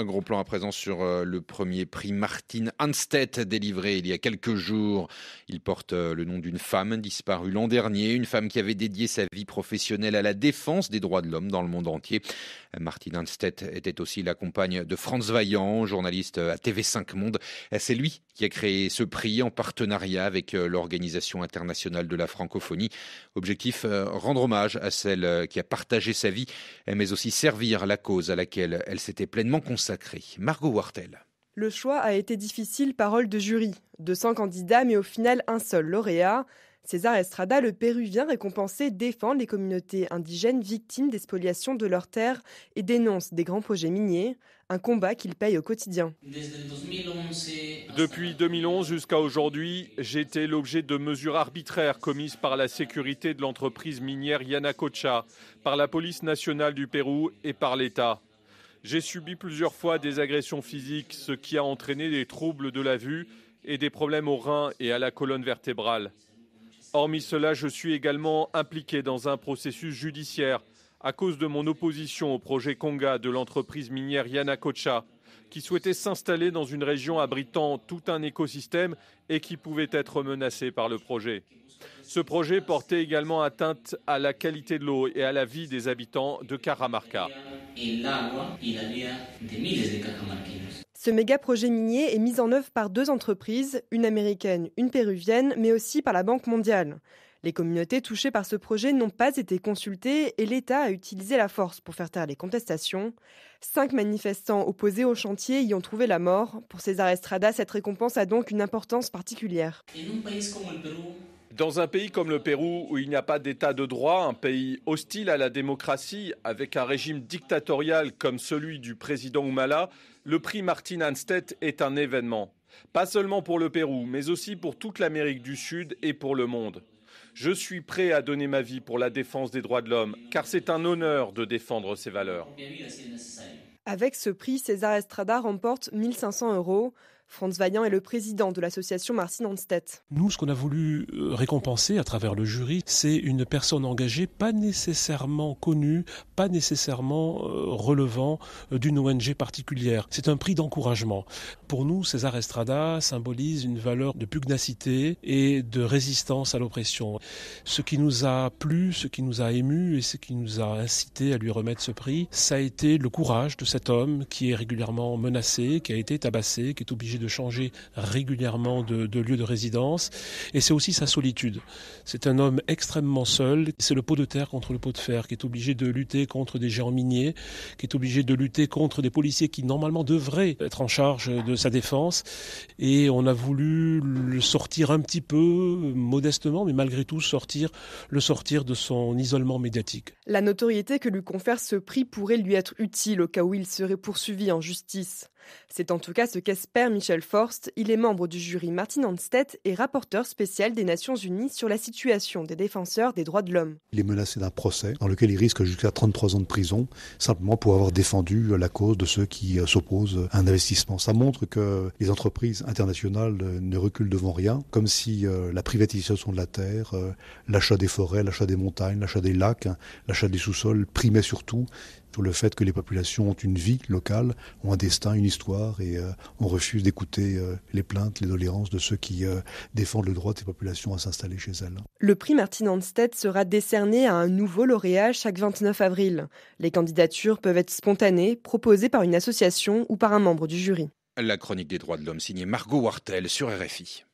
Un gros plan à présent sur euh, le premier prix Martin Anstead délivré il y a quelques jours. Il porte euh, le nom d'une femme disparue l'an dernier, une femme qui avait dédié sa vie professionnelle à la défense des droits de l'homme dans le monde entier. Martin Anstead était aussi la compagne de Franz Vaillant, journaliste euh, à TV5 Monde. C'est lui qui a créé ce prix en partenariat avec l'Organisation internationale de la francophonie. Objectif, rendre hommage à celle qui a partagé sa vie, mais aussi servir la cause à laquelle elle s'était pleinement consacrée. Margot Wartel. Le choix a été difficile, parole de jury. 200 candidats, mais au final un seul lauréat. César Estrada, le Péruvien récompensé, défend les communautés indigènes victimes des spoliations de leurs terres et dénonce des grands projets miniers, un combat qu'il paye au quotidien. Depuis 2011 jusqu'à aujourd'hui, j'ai été l'objet de mesures arbitraires commises par la sécurité de l'entreprise minière Yanacocha, par la police nationale du Pérou et par l'État. J'ai subi plusieurs fois des agressions physiques, ce qui a entraîné des troubles de la vue et des problèmes aux reins et à la colonne vertébrale. Hormis cela, je suis également impliqué dans un processus judiciaire à cause de mon opposition au projet Conga de l'entreprise minière Yanacocha, qui souhaitait s'installer dans une région abritant tout un écosystème et qui pouvait être menacée par le projet. Ce projet portait également atteinte à la qualité de l'eau et à la vie des habitants de Caramarca. Ce méga projet minier est mis en œuvre par deux entreprises, une américaine, une péruvienne, mais aussi par la Banque mondiale. Les communautés touchées par ce projet n'ont pas été consultées et l'État a utilisé la force pour faire taire les contestations. Cinq manifestants opposés au chantier y ont trouvé la mort. Pour César Estrada, cette récompense a donc une importance particulière. Dans un pays comme le Pérou, où il n'y a pas d'état de droit, un pays hostile à la démocratie, avec un régime dictatorial comme celui du président Humala, le prix Martin Hanstedt est un événement. Pas seulement pour le Pérou, mais aussi pour toute l'Amérique du Sud et pour le monde. Je suis prêt à donner ma vie pour la défense des droits de l'homme, car c'est un honneur de défendre ces valeurs. Avec ce prix, César Estrada remporte 1500 euros. Franz Vaillant est le président de l'association Marcin Anstedt. Nous, ce qu'on a voulu euh, récompenser à travers le jury, c'est une personne engagée, pas nécessairement connue, pas nécessairement euh, relevant euh, d'une ONG particulière. C'est un prix d'encouragement. Pour nous, César Estrada symbolise une valeur de pugnacité et de résistance à l'oppression. Ce qui nous a plu, ce qui nous a ému et ce qui nous a incité à lui remettre ce prix, ça a été le courage de cet homme qui est régulièrement menacé, qui a été tabassé, qui est obligé de changer régulièrement de, lieu de résidence. Et c'est aussi sa solitude. C'est un homme extrêmement seul. C'est le pot de terre contre le pot de fer, qui est obligé de lutter contre des géants miniers, qui est obligé de lutter contre des policiers qui normalement devraient être en charge de sa défense. Et on a voulu le sortir un petit peu, modestement, mais malgré tout sortir, le sortir de son isolement médiatique. La notoriété que lui confère ce prix pourrait lui être utile au cas où il serait poursuivi en justice. C'est en tout cas ce qu'espère Michel il est membre du jury Martin Anstedt et rapporteur spécial des Nations Unies sur la situation des défenseurs des droits de l'homme. Il est menacé d'un procès dans lequel il risque jusqu'à 33 ans de prison, simplement pour avoir défendu la cause de ceux qui euh, s'opposent à un investissement. Ça montre que les entreprises internationales euh, ne reculent devant rien, comme si euh, la privatisation de la terre, l'achat des forêts, l'achat des montagnes, l'achat des lacs, l'achat des sous-sols primait surtout sur le fait que les populations ont une vie locale, ont un destin, une histoire, et euh, on refuse d'écouter euh, les plaintes, les doléances de ceux qui euh, défendent le droit des populations à s'installer chez elles. Le prix martin Anstead sera décerné à un nouveau lauréat chaque 29 avril. Les candidatures peuvent être spontanées, proposées par une association ou par un membre du jury. La chronique des droits de l'homme signée Margot Wartel sur RFI.